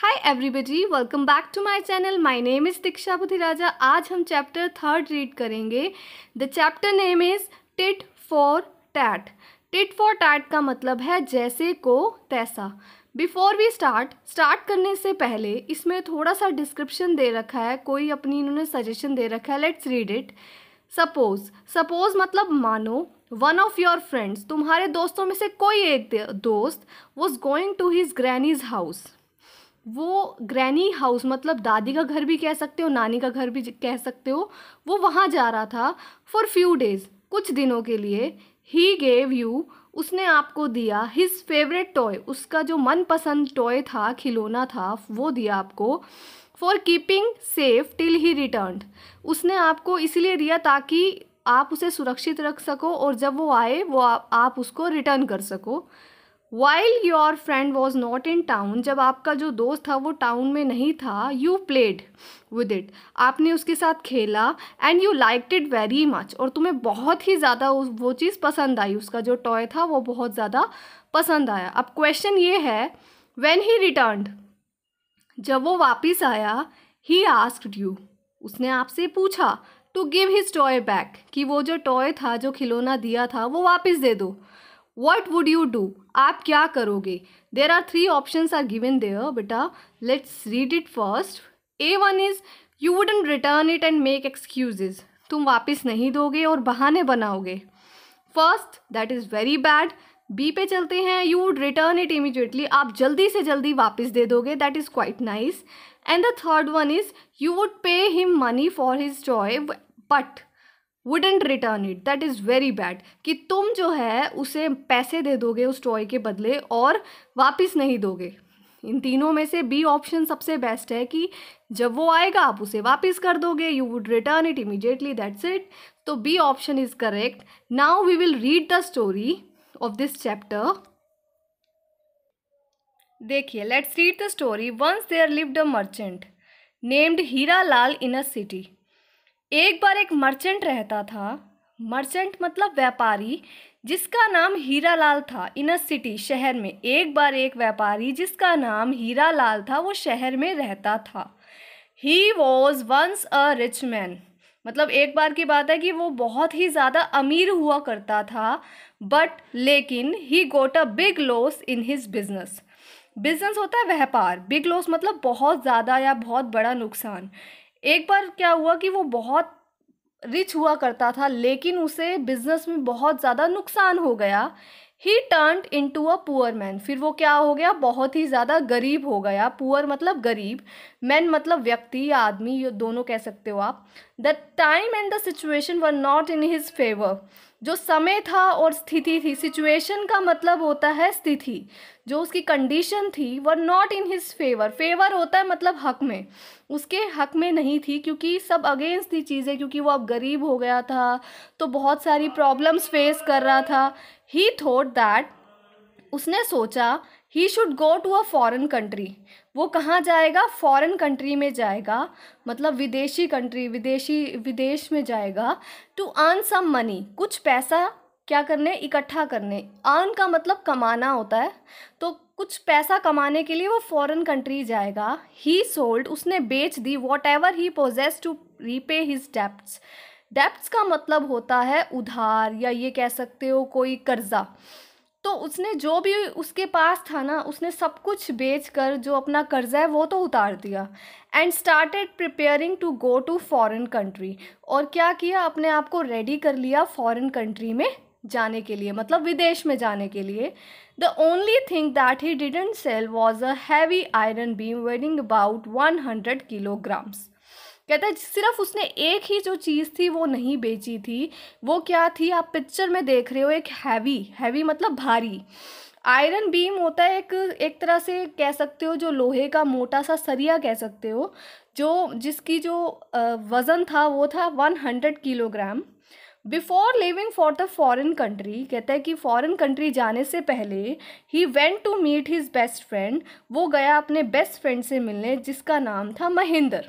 hi everybody welcome back to my channel my name is Diksha Budhiraja आज हम chapter third read करेंगे the chapter name is tit for tat tit for tat का मतलब है जैसे को तैसा बिफोर वी स्टार्ट स्टार्ट करने से पहले इसमें थोड़ा सा डिस्क्रिप्शन दे रखा है कोई अपनी इन्होंने सजेशन दे रखा है let's read it suppose suppose मतलब मानो वन ऑफ योर फ्रेंड्स तुम्हारे दोस्तों में से कोई एक दोस्त was going to his granny's house वो ग्रैनी हाउस मतलब दादी का घर भी कह सकते हो नानी का घर भी कह सकते हो वो वहाँ जा रहा था फॉर फ्यू डेज़ कुछ दिनों के लिए ही गेव यू उसने आपको दिया हिज फेवरेट टॉय उसका जो मनपसंद टॉय था खिलौना था वो दिया आपको for keeping safe till he return उसने आपको इसलिए दिया ताकि आप उसे सुरक्षित रख सको और जब वो आए वो आप, आप उसको रिटर्न कर सको while your friend was not in town जब आपका जो दोस्त था वो टाउन में नहीं था यू प्लेड विद इट आपने उसके साथ खेला and you like it very much और तुम्हें बहुत ही ज़्यादा वो चीज़ पसंद आई उसका जो टॉय था वो बहुत ज़्यादा पसंद आया अब क्वेश्चन ये है वेन ही रिटर्न जब वो वापस आया ही आस्कड यू उसने आपसे पूछा to give his toy back कि वो जो टॉय था जो खिलौना दिया था वो वापस दे दो वट वुड यू डू आप क्या करोगे there are three option are given there बेटा let's read it first A one is you wouldn't return it and make excuses तुम वापस नहीं दोगे और बहाने बनाओगे first that is very bad B पे चलते हैं you would return it immediately आप जल्दी से जल्दी वापस दे दोगे that is quite nice and the third one is you would pay him money for his Joy but wouldn't return it that is very bad कि तुम जो है उसे पैसे दे दोगे उस टॉय के बदले और वापस नहीं दोगे इन तीनों में से बी ऑप्शन सबसे बेस्ट है कि जब वो आएगा आप उसे वापस कर दोगे you would return it immediately that's it तो B option is correct now we will read the story of this chapter देखिए let's read the story once there lived a merchant named Hira Lal in a city एक बार एक merchant रहता था merchant मतलब व्यापारी जिसका नाम हीरा लाल था इन सिटी शहर में एक बार एक व्यापारी जिसका नाम हीरा लाल था वो शहर में रहता था he was once a rich man मतलब एक बार की बात है कि वो बहुत ही ज़्यादा अमीर हुआ करता था बट लेकिन he got a big loss in his business business होता है व्यापार बिग लॉस मतलब बहुत ज़्यादा या बहुत बड़ा नुकसान एक बार क्या हुआ कि वो बहुत रिच हुआ करता था लेकिन उसे बिजनेस में बहुत ज़्यादा नुकसान हो गया he turn into a poor man फिर वो क्या हो गया बहुत ही ज़्यादा गरीब हो गया पुअर मतलब गरीब मैन मतलब व्यक्ति या आदमी ये दोनों कह सकते हो आप the time and the situation were not in his favour जो समय था और स्थिति थी सिचुएशन का मतलब होता है स्थिति जो उसकी कंडीशन थी वह not in his favour favour होता है मतलब हक में उसके हक में नहीं थी क्योंकि सब अगेंस्ट थी चीज़ें क्योंकि वो अब गरीब हो गया था तो बहुत सारी प्रॉब्लम्स फेस कर रहा था ही थॉट दैट उसने सोचा he should go to a foreign country वो कहाँ जाएगा फॉरेन कंट्री में जाएगा मतलब विदेशी कंट्री विदेशी विदेश में जाएगा टू अर्न सम मनी कुछ पैसा क्या करने इकट्ठा करने अर्न का मतलब कमाना होता है तो कुछ पैसा कमाने के लिए वो फॉरेन कंट्री जाएगा ही सोल्ड उसने बेच दी whatever he possess to repay his debts डेप्ट का मतलब होता है उधार या ये कह सकते हो कोई कर्ज़ा तो उसने जो भी उसके पास था ना उसने सब कुछ बेच कर जो अपना कर्ज़ा है वो तो उतार दिया and started preparing to go to foreign country और क्या किया अपने आप को रेडी कर लिया फॉरेन कंट्री में जाने के लिए मतलब विदेश में जाने के लिए the only thing that he didn't sell was a heavy iron beam weighing about one hundred kilograms कहता है सिर्फ उसने एक ही जो चीज़ थी वो नहीं बेची थी वो क्या थी आप पिक्चर में देख रहे हो एक हैवी हैवी मतलब भारी आयरन बीम होता है एक एक तरह से कह सकते हो जो लोहे का मोटा सा सरिया कह सकते हो जो जिसकी जो वज़न था वो था one hundred kilogram before leaving for the foreign country कहता है कि फ़ॉरन कंट्री जाने से पहले he went to meet his best friend वो गया अपने बेस्ट फ्रेंड से मिलने जिसका नाम था Mahendra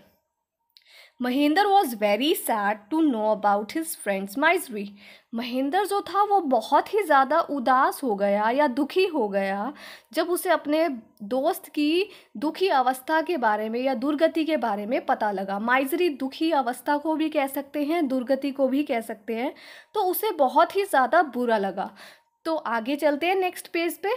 Mahendra was very sad to know about his friend's misery Mahendra जो था वो बहुत ही ज़्यादा उदास हो गया या दुखी हो गया जब उसे अपने दोस्त की दुखी अवस्था के बारे में या दुर्गति के बारे में पता लगा माइजरी दुखी अवस्था को भी कह सकते हैं दुर्गति को भी कह सकते हैं तो उसे बहुत ही ज़्यादा बुरा लगा तो आगे चलते हैं नेक्स्ट पेज पे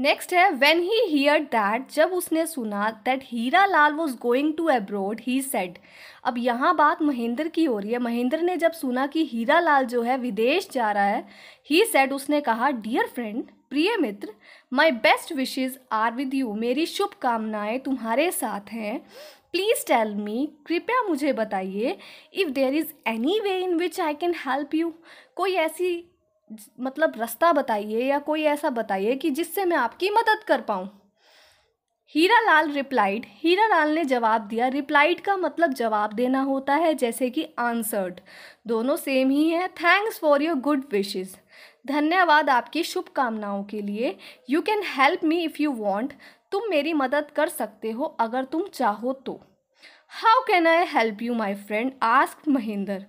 नेक्स्ट है वेन ही हियर दैट जब उसने सुना that Hira Lal was going to abroad he said अब यहाँ बात महेंद्र की हो रही है महेंद्र ने जब सुना कि हीरा लाल जो है विदेश जा रहा है ही सेड उसने कहा डियर फ्रेंड प्रिय मित्र my best wishes are with you मेरी शुभकामनाएं तुम्हारे साथ हैं प्लीज़ टेल मी कृपया मुझे बताइए if there is any way in which I can help you कोई ऐसी मतलब रास्ता बताइए या कोई ऐसा बताइए कि जिससे मैं आपकी मदद कर पाऊँ हीरा लाल रिप्लाइड हीरा लाल ने जवाब दिया रिप्लाइड का मतलब जवाब देना होता है जैसे कि आंसर्ड दोनों सेम ही हैं thanks for your good wishes धन्यवाद आपकी शुभकामनाओं के लिए you can help me if you want तुम मेरी मदद कर सकते हो अगर तुम चाहो तो how can I help you my friend ask Mahendra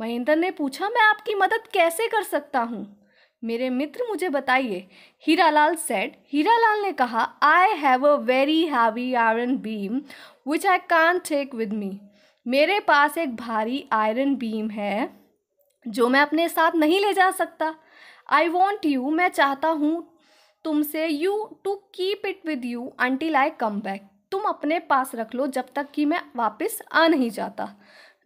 Mahendra ने पूछा मैं आपकी मदद कैसे कर सकता हूँ मेरे मित्र मुझे बताइए हीरा लाल सेट लाल ने कहा I have a very heavy iron beam which I can take with me मेरे पास एक भारी आयरन बीम है जो मैं अपने साथ नहीं ले जा सकता आई वॉन्ट यू मैं चाहता हूँ तुमसे you to keep it with you until I come back तुम अपने पास रख लो जब तक कि मैं वापस आ नहीं जाता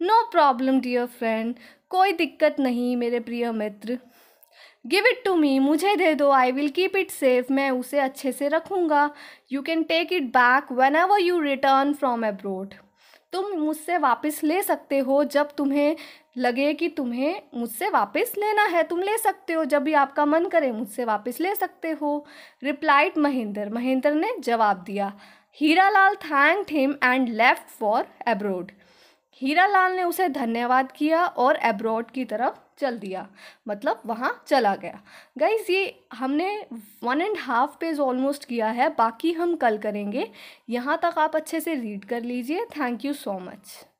नो प्रॉब्लम डियर फ्रेंड कोई दिक्कत नहीं मेरे प्रिय मित्र गिव इट टू मी मुझे दे दो I will keep it safe मैं उसे अच्छे से रखूँगा you can take it back whenever you return from abroad तुम मुझसे वापस ले सकते हो जब तुम्हें लगे कि तुम्हें मुझसे वापस लेना है तुम ले सकते हो जब भी आपका मन करे मुझसे वापस ले सकते हो रिप्लाइड महेंद्र महेंद्र ने जवाब दिया Hira Lal thank him and left for abroad Hiralal ने उसे धन्यवाद किया और एब्रॉड की तरफ चल दिया मतलब वहाँ चला गया गाइज ये हमने one and half page almost किया है बाकी हम कल करेंगे यहाँ तक आप अच्छे से रीड कर लीजिए थैंक यू सो मच